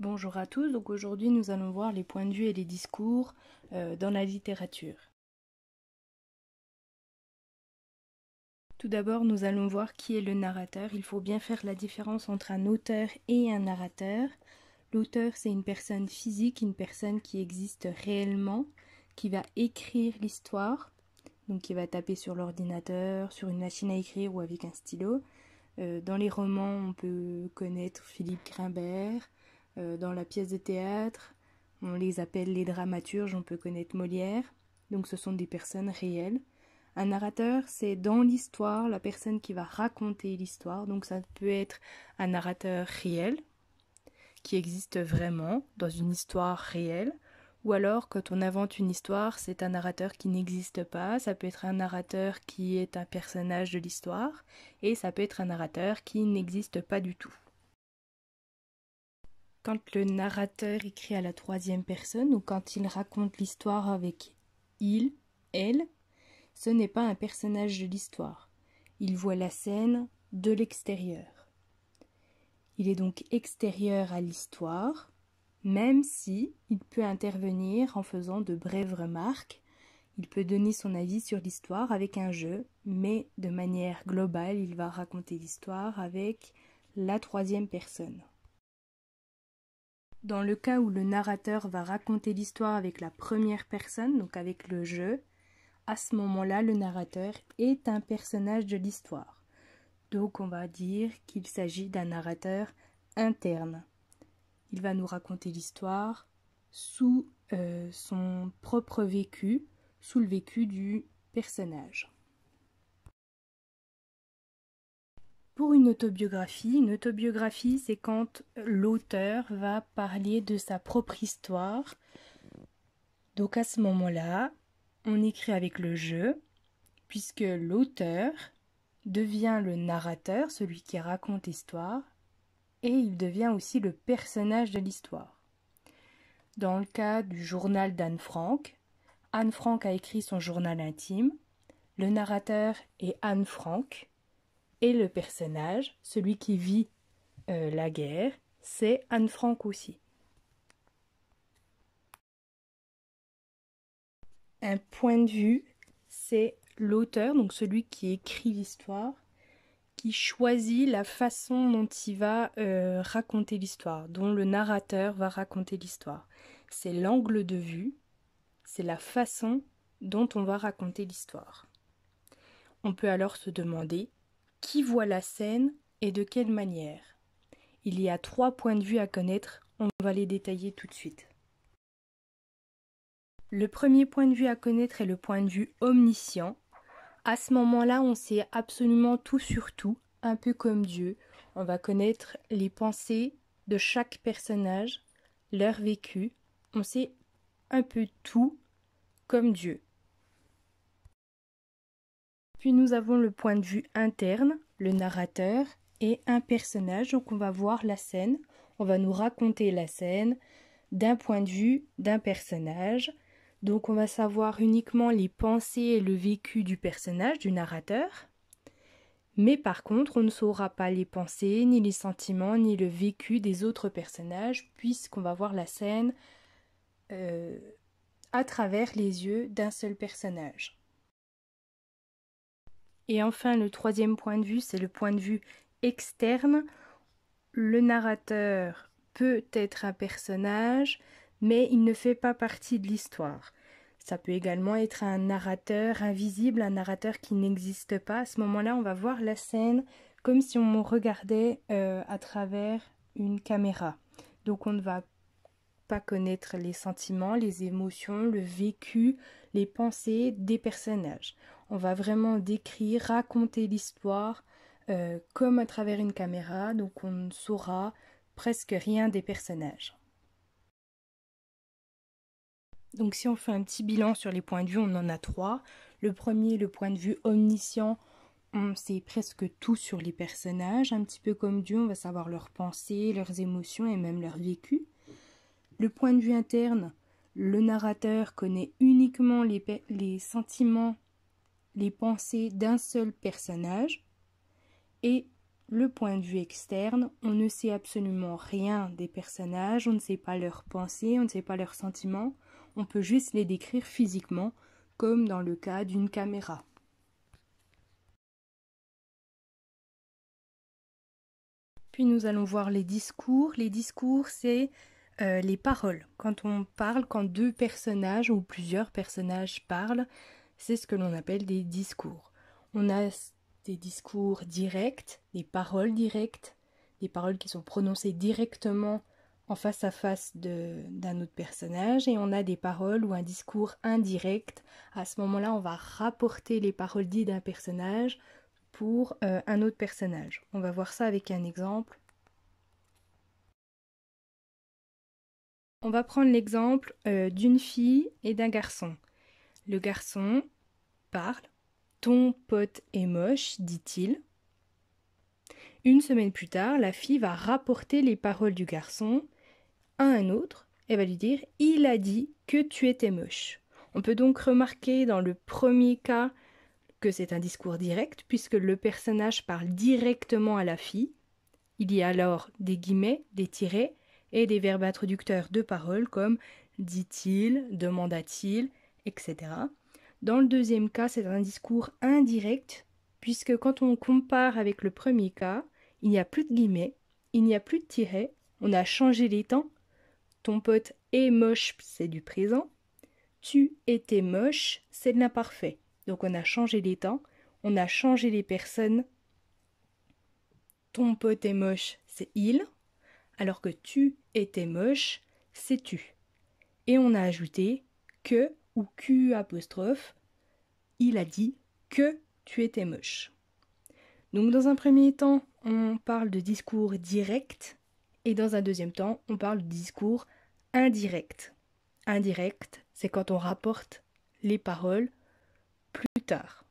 Bonjour à tous, donc aujourd'hui nous allons voir les points de vue et les discours euh, dans la littérature. Tout d'abord nous allons voir qui est le narrateur. Il faut bien faire la différence entre un auteur et un narrateur. L'auteur c'est une personne physique, une personne qui existe réellement, qui va écrire l'histoire, donc qui va taper sur l'ordinateur, sur une machine à écrire ou avec un stylo. Euh, dans les romans on peut connaître Philippe Grimbert. Euh, dans la pièce de théâtre. On les appelle les dramaturges, on peut connaître Molière. Donc ce sont des personnes réelles. Un narrateur, c'est dans l'histoire la personne qui va raconter l'histoire. Donc ça peut être un narrateur réel, qui existe vraiment dans une histoire réelle. Ou alors, quand on invente une histoire, c'est un narrateur qui n'existe pas. Ça peut être un narrateur qui est un personnage de l'histoire. Et ça peut être un narrateur qui n'existe pas du tout quand le narrateur écrit à la troisième personne ou quand il raconte l'histoire avec il, elle, ce n'est pas un personnage de l'histoire. Il voit la scène de l'extérieur. Il est donc extérieur à l'histoire, même si il peut intervenir en faisant de brèves remarques, il peut donner son avis sur l'histoire avec un jeu, mais de manière globale, il va raconter l'histoire avec la troisième personne. Dans le cas où le narrateur va raconter l'histoire avec la première personne, donc avec le jeu, à ce moment-là, le narrateur est un personnage de l'histoire. Donc on va dire qu'il s'agit d'un narrateur interne. Il va nous raconter l'histoire sous euh, son propre vécu, sous le vécu du personnage. Pour une autobiographie, une autobiographie, c'est quand l'auteur va parler de sa propre histoire. Donc à ce moment-là, on écrit avec le jeu, puisque l'auteur devient le narrateur, celui qui raconte l'histoire, et il devient aussi le personnage de l'histoire. Dans le cas du journal d'Anne Frank, Anne Frank a écrit son journal intime, le narrateur est Anne Frank, et le personnage, celui qui vit euh, la guerre, c'est Anne Frank aussi. Un point de vue, c'est l'auteur, donc celui qui écrit l'histoire, qui choisit la façon dont il va euh, raconter l'histoire, dont le narrateur va raconter l'histoire. C'est l'angle de vue, c'est la façon dont on va raconter l'histoire. On peut alors se demander qui voit la scène et de quelle manière Il y a trois points de vue à connaître, on va les détailler tout de suite. Le premier point de vue à connaître est le point de vue omniscient. À ce moment-là, on sait absolument tout sur tout, un peu comme Dieu. On va connaître les pensées de chaque personnage, leur vécu. On sait un peu tout comme Dieu. Puis nous avons le point de vue interne, le narrateur et un personnage. Donc on va voir la scène, on va nous raconter la scène d'un point de vue d'un personnage. Donc on va savoir uniquement les pensées et le vécu du personnage, du narrateur. Mais par contre, on ne saura pas les pensées, ni les sentiments, ni le vécu des autres personnages, puisqu'on va voir la scène euh, à travers les yeux d'un seul personnage. Et enfin, le troisième point de vue, c'est le point de vue externe. Le narrateur peut être un personnage, mais il ne fait pas partie de l'histoire. Ça peut également être un narrateur invisible, un narrateur qui n'existe pas. À ce moment-là, on va voir la scène comme si on regardait euh, à travers une caméra. Donc on ne va pas connaître les sentiments, les émotions, le vécu, les pensées des personnages. On va vraiment décrire, raconter l'histoire euh, comme à travers une caméra, donc on ne saura presque rien des personnages. Donc si on fait un petit bilan sur les points de vue, on en a trois. Le premier, le point de vue omniscient, on sait presque tout sur les personnages, un petit peu comme Dieu, on va savoir leurs pensées, leurs émotions et même leur vécu. Le point de vue interne, le narrateur connaît uniquement les sentiments les pensées d'un seul personnage et le point de vue externe, on ne sait absolument rien des personnages, on ne sait pas leurs pensées, on ne sait pas leurs sentiments, on peut juste les décrire physiquement, comme dans le cas d'une caméra. Puis nous allons voir les discours. Les discours, c'est euh, les paroles. Quand on parle, quand deux personnages ou plusieurs personnages parlent, c'est ce que l'on appelle des discours. On a des discours directs, des paroles directes, des paroles qui sont prononcées directement en face à face d'un autre personnage et on a des paroles ou un discours indirect. À ce moment-là, on va rapporter les paroles dites d'un personnage pour euh, un autre personnage. On va voir ça avec un exemple. On va prendre l'exemple euh, d'une fille et d'un garçon. Le garçon parle. Ton pote est moche, dit-il. Une semaine plus tard, la fille va rapporter les paroles du garçon à un autre et va lui dire Il a dit que tu étais moche. On peut donc remarquer dans le premier cas que c'est un discours direct, puisque le personnage parle directement à la fille. Il y a alors des guillemets, des tirets et des verbes introducteurs de paroles comme dit-il, demanda-t-il, etc. Dans le deuxième cas, c'est un discours indirect, puisque quand on compare avec le premier cas, il n'y a plus de guillemets, il n'y a plus de tirets, on a changé les temps. Ton pote est moche, c'est du présent. Tu étais moche, c'est de l'imparfait. Donc on a changé les temps, on a changé les personnes. Ton pote est moche, c'est il, alors que tu étais moche, c'est tu. Et on a ajouté que ou Q apostrophe, il a dit que tu étais moche. Donc dans un premier temps, on parle de discours direct et dans un deuxième temps, on parle de discours indirect. Indirect, c'est quand on rapporte les paroles plus tard.